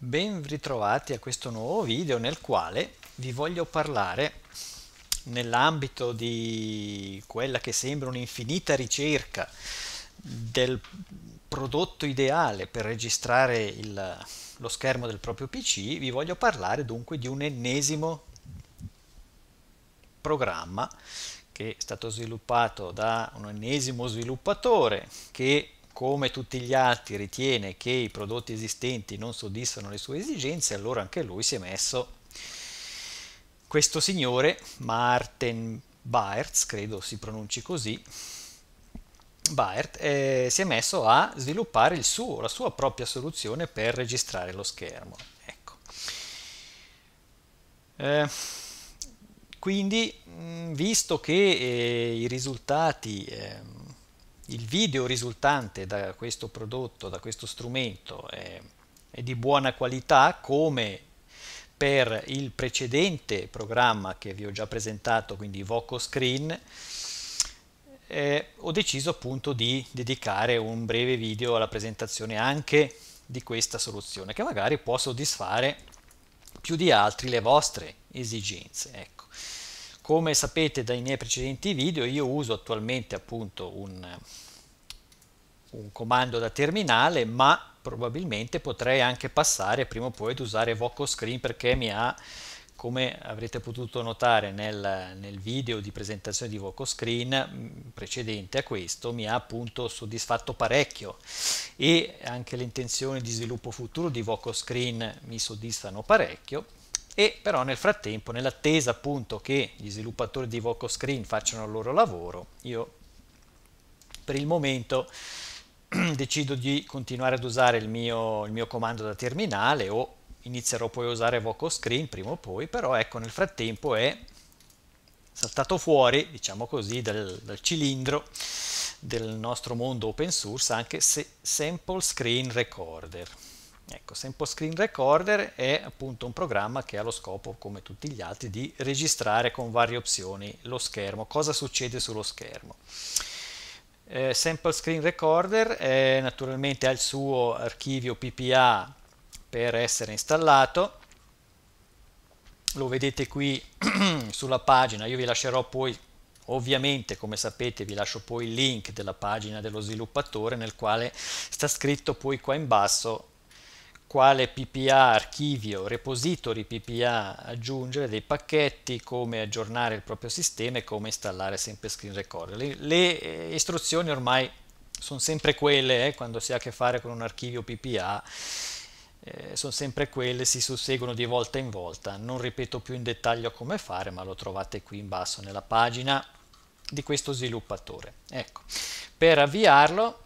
Ben ritrovati a questo nuovo video nel quale vi voglio parlare nell'ambito di quella che sembra un'infinita ricerca del prodotto ideale per registrare il, lo schermo del proprio PC, vi voglio parlare dunque di un ennesimo programma che è stato sviluppato da un ennesimo sviluppatore che come tutti gli altri ritiene che i prodotti esistenti non soddisfano le sue esigenze, allora anche lui si è messo questo signore, Martin Baertz, credo si pronunci così, Baert eh, si è messo a sviluppare suo, la sua propria soluzione per registrare lo schermo. Ecco. Eh, quindi, visto che eh, i risultati ehm, il video risultante da questo prodotto, da questo strumento è, è di buona qualità come per il precedente programma che vi ho già presentato, quindi VocoScreen, eh, ho deciso appunto di dedicare un breve video alla presentazione anche di questa soluzione che magari può soddisfare più di altri le vostre esigenze. Ecco. Come sapete dai miei precedenti video io uso attualmente appunto un, un comando da terminale ma probabilmente potrei anche passare prima o poi ad usare VocoScreen perché mi ha come avrete potuto notare nel, nel, video di presentazione di VocoScreen mm, precedente a questo mi ha appunto soddisfatto parecchio e anche le intenzioni di sviluppo futuro di VocoScreen mi soddisfano parecchio e però nel frattempo, nell'attesa appunto che gli sviluppatori di VocoScreen facciano il loro lavoro, io per il momento decido di continuare ad usare il mio, il mio comando da terminale o inizierò poi a usare VocoScreen prima o poi, però ecco nel frattempo è saltato fuori, diciamo così, dal, dal cilindro del nostro mondo open source anche se Sample Screen Recorder. Ecco, Sample Screen Recorder è appunto un programma che ha lo scopo, come tutti gli altri, di registrare con varie opzioni lo schermo, cosa succede sullo schermo. Eh, Sample Screen Recorder è, naturalmente ha il suo archivio PPA per essere installato, lo vedete qui sulla pagina, io vi lascerò poi Ovviamente, come sapete, vi lascio poi il link della pagina dello sviluppatore nel quale sta scritto poi qua in basso quale PPA archivio, repository PPA aggiungere, dei pacchetti, come aggiornare il proprio sistema e come installare sempre screen record. Le, le eh, istruzioni ormai sono sempre quelle eh, quando si ha a che fare con un archivio PPA, eh, sono sempre quelle, si susseguono di volta in volta, non ripeto più in dettaglio come fare, ma lo trovate qui in basso nella pagina di questo sviluppatore. Ecco, per avviarlo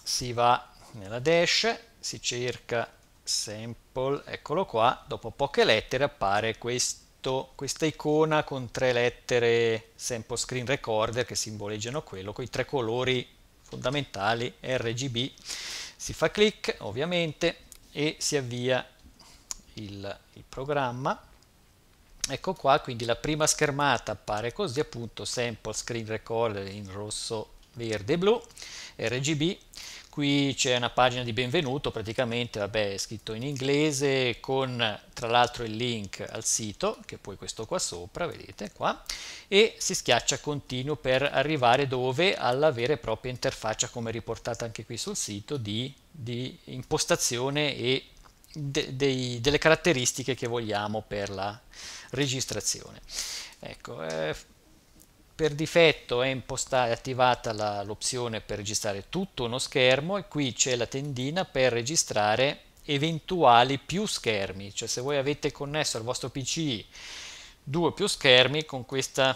si va nella dash, si cerca sample, eccolo qua, dopo poche lettere appare questo, questa icona con tre lettere sample screen recorder che simboleggiano quello, con i tre colori fondamentali RGB. Si fa clic ovviamente e si avvia il, il programma. Ecco qua, quindi la prima schermata appare così, appunto sample screen recorder in rosso, verde e blu, RGB, qui c'è una pagina di benvenuto praticamente vabbè è scritto in inglese con tra l'altro il link al sito che è poi questo qua sopra vedete qua e si schiaccia continuo per arrivare dove alla vera e propria interfaccia come riportata anche qui sul sito di, di impostazione e de, dei, delle caratteristiche che vogliamo per la registrazione ecco eh, per difetto è impostata, attivata l'opzione per registrare tutto uno schermo e qui c'è la tendina per registrare eventuali più schermi, cioè se voi avete connesso al vostro PC due o più schermi con questa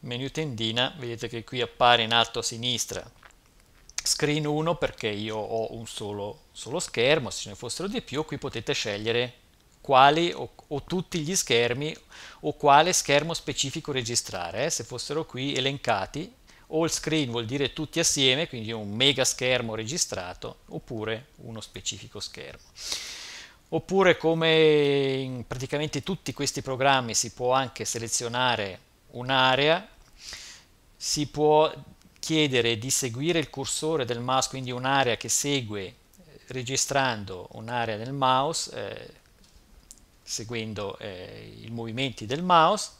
menu tendina, vedete che qui appare in alto a sinistra screen 1 perché io ho un solo, solo schermo, se ce ne fossero di più qui potete scegliere quali o, o, tutti gli schermi o quale schermo specifico registrare. Eh? Se fossero qui elencati, all screen vuol dire tutti assieme, quindi un mega schermo registrato, oppure uno specifico schermo. Oppure come in praticamente tutti questi programmi si può anche selezionare un'area, si può chiedere di seguire il cursore del mouse, quindi un'area che segue registrando un'area del mouse, eh, seguendo eh, i movimenti del mouse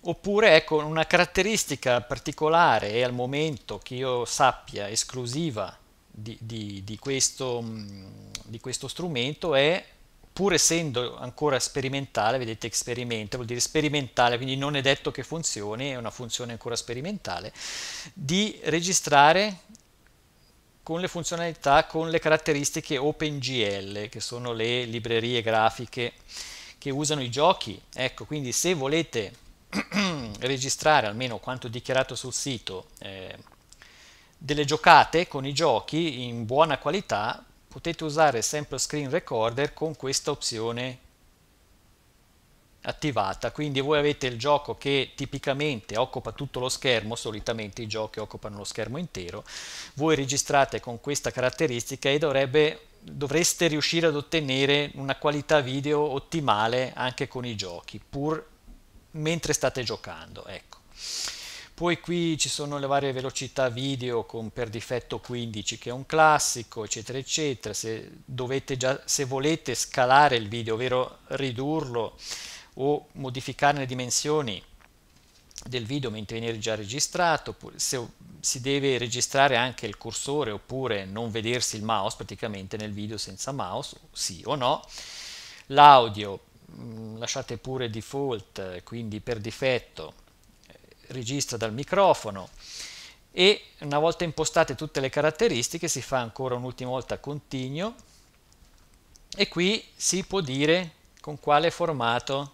oppure ecco una caratteristica particolare e al momento che io sappia esclusiva di, di, di, questo, mm, di questo strumento è pur essendo ancora sperimentale, vedete esperimento, vuol dire sperimentale, quindi non è detto che funzioni, è una funzione ancora sperimentale, di registrare con le funzionalità, con le caratteristiche OpenGL, che sono le librerie grafiche che usano i giochi. Ecco, quindi se volete registrare almeno quanto dichiarato sul sito eh, delle giocate con i giochi in buona qualità, potete usare sempre Screen Recorder con questa opzione attivata, quindi voi avete il gioco che tipicamente occupa tutto lo schermo, solitamente i giochi occupano lo schermo intero, voi registrate con questa caratteristica e dovrebbe, dovreste riuscire ad ottenere una qualità video ottimale anche con i giochi, pur mentre state giocando. Ecco. Poi qui ci sono le varie velocità video con per difetto 15 che è un classico, eccetera, eccetera. Se, già, se volete scalare il video, ovvero ridurlo, o modificarne le dimensioni del video mentre viene già registrato, se si deve registrare anche il cursore oppure non vedersi il mouse praticamente nel video senza mouse, sì o no. L'audio mm, lasciate pure default, quindi per difetto eh, registra dal microfono e una volta impostate tutte le caratteristiche si fa ancora un'ultima volta continuo e qui si può dire con quale formato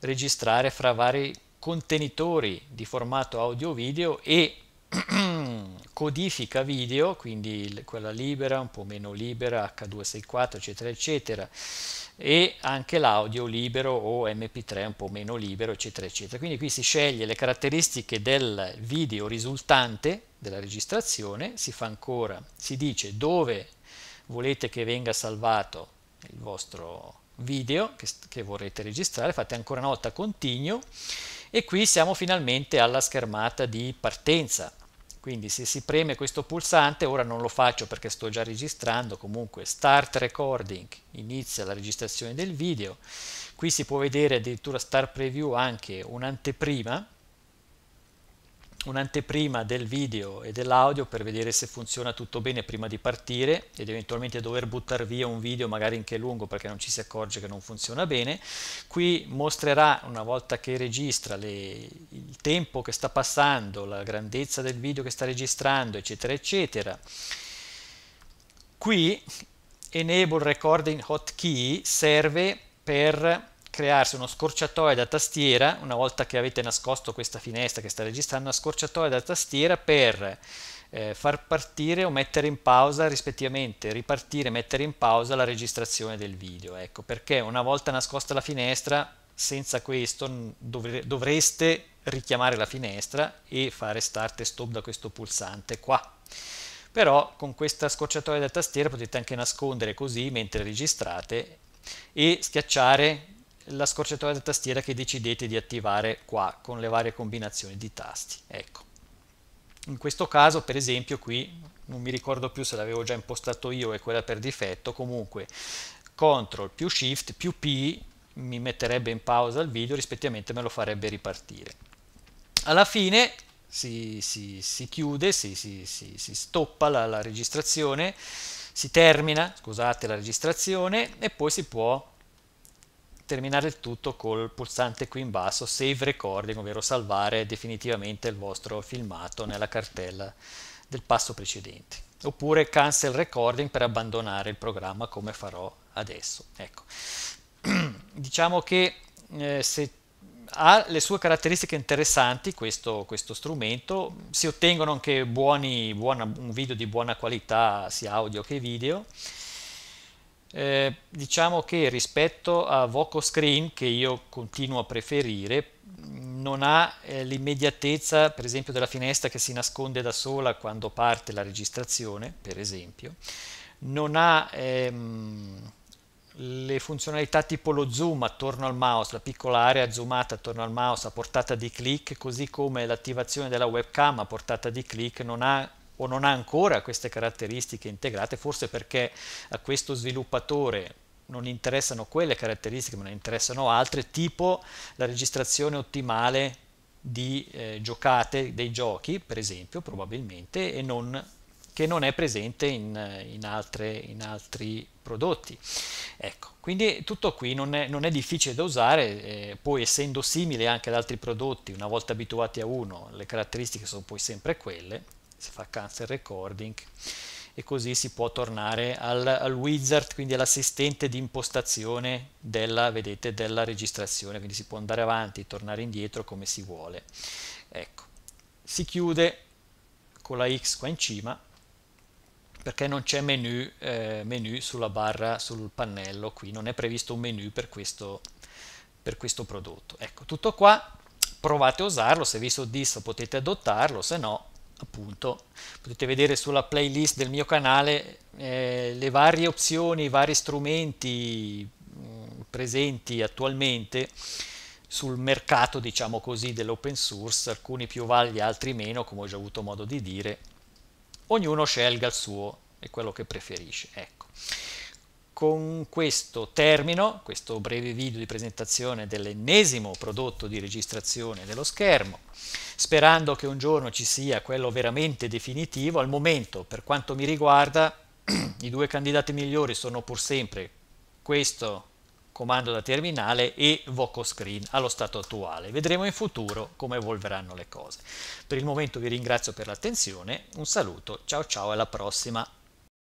registrare fra vari contenitori di formato audio-video e codifica video, quindi quella libera, un po' meno libera, H264, eccetera, eccetera, e anche l'audio libero o MP3 un po' meno libero, eccetera, eccetera. Quindi qui si sceglie le caratteristiche del video risultante della registrazione, si fa ancora, si dice dove volete che venga salvato il vostro video che, che vorrete registrare, fate ancora una volta continue e qui siamo finalmente alla schermata di partenza quindi se si preme questo pulsante ora non lo faccio perché sto già registrando comunque start recording inizia la registrazione del video qui si può vedere addirittura start preview anche un'anteprima un'anteprima del video e dell'audio per vedere se funziona tutto bene prima di partire ed eventualmente dover buttare via un video magari anche lungo perché non ci si accorge che non funziona bene. Qui mostrerà una volta che registra le, il tempo che sta passando, la grandezza del video che sta registrando eccetera eccetera. Qui Enable Recording Hotkey serve per crearsi uno scorciatoio da tastiera, una volta che avete nascosto questa finestra che sta registrando, una scorciatoia da tastiera per eh, far partire o mettere in pausa rispettivamente, ripartire mettere in pausa la registrazione del video. Ecco, perché una volta nascosta la finestra, senza questo dovre dovreste richiamare la finestra e fare start e stop da questo pulsante qua però con questa scorciatoia da tastiera potete anche nascondere così mentre registrate e schiacciare la scorciatoia da tastiera che decidete di attivare qua con le varie combinazioni di tasti. Ecco. In questo caso, per esempio, qui non mi ricordo più se l'avevo già impostato io e quella per difetto, comunque CTRL più SHIFT più P mi metterebbe in pausa il video, rispettivamente me lo farebbe ripartire. Alla fine si, si, si chiude, si, si stoppa la, la registrazione, si termina, scusate, la registrazione e poi si può terminare il tutto col pulsante qui in basso Save Recording, ovvero salvare definitivamente il vostro filmato nella cartella del passo precedente. Oppure Cancel Recording per abbandonare il programma come farò adesso. Ecco. diciamo che eh, se ha le sue caratteristiche interessanti questo, questo strumento, si ottengono anche buoni, buona, un video di buona qualità sia audio che video, eh, diciamo che rispetto a Voco Screen, che io continuo a preferire, non ha eh, l'immediatezza, per esempio, della finestra che si nasconde da sola quando parte la registrazione, per esempio, non ha ehm, le funzionalità tipo lo zoom attorno al mouse, la piccola area zoomata attorno al mouse a portata di click, così come l'attivazione della webcam a portata di click non ha o non ha ancora queste caratteristiche integrate, forse perché a questo sviluppatore non interessano quelle caratteristiche, ma ne interessano altre, tipo la registrazione ottimale di eh, giocate dei giochi, per esempio, probabilmente, e non che non è presente in, in, altre, in, altri prodotti. Ecco, quindi tutto qui non è, non è difficile da usare, eh, poi essendo simile anche ad altri prodotti, una volta abituati a uno, le caratteristiche sono poi sempre quelle, si fa cancel recording e così si può tornare al, al wizard, quindi all'assistente di impostazione della, vedete, della registrazione, quindi si può andare avanti, tornare indietro come si vuole. Ecco, si chiude con la X qua in cima perché non c'è menu, eh, menu, sulla barra, sul pannello qui, non è previsto un menu per questo, per questo prodotto. Ecco, tutto qua, provate a usarlo, se vi soddisfa potete adottarlo, se no appunto potete vedere sulla playlist del mio canale eh, le varie opzioni, i vari strumenti mh, mm, presenti attualmente sul mercato diciamo così dell'open source, alcuni più validi, altri meno, come ho già avuto modo di dire. Ognuno scelga il suo, è quello che preferisce, ecco con questo termino questo breve video di presentazione dell'ennesimo prodotto di registrazione dello schermo, sperando che un giorno ci sia quello veramente definitivo. Al momento, per quanto mi riguarda, i due candidati migliori sono pur sempre questo comando da terminale e voco screen allo stato attuale. Vedremo in futuro come evolveranno le cose. Per il momento vi ringrazio per l'attenzione, un saluto, ciao ciao alla prossima.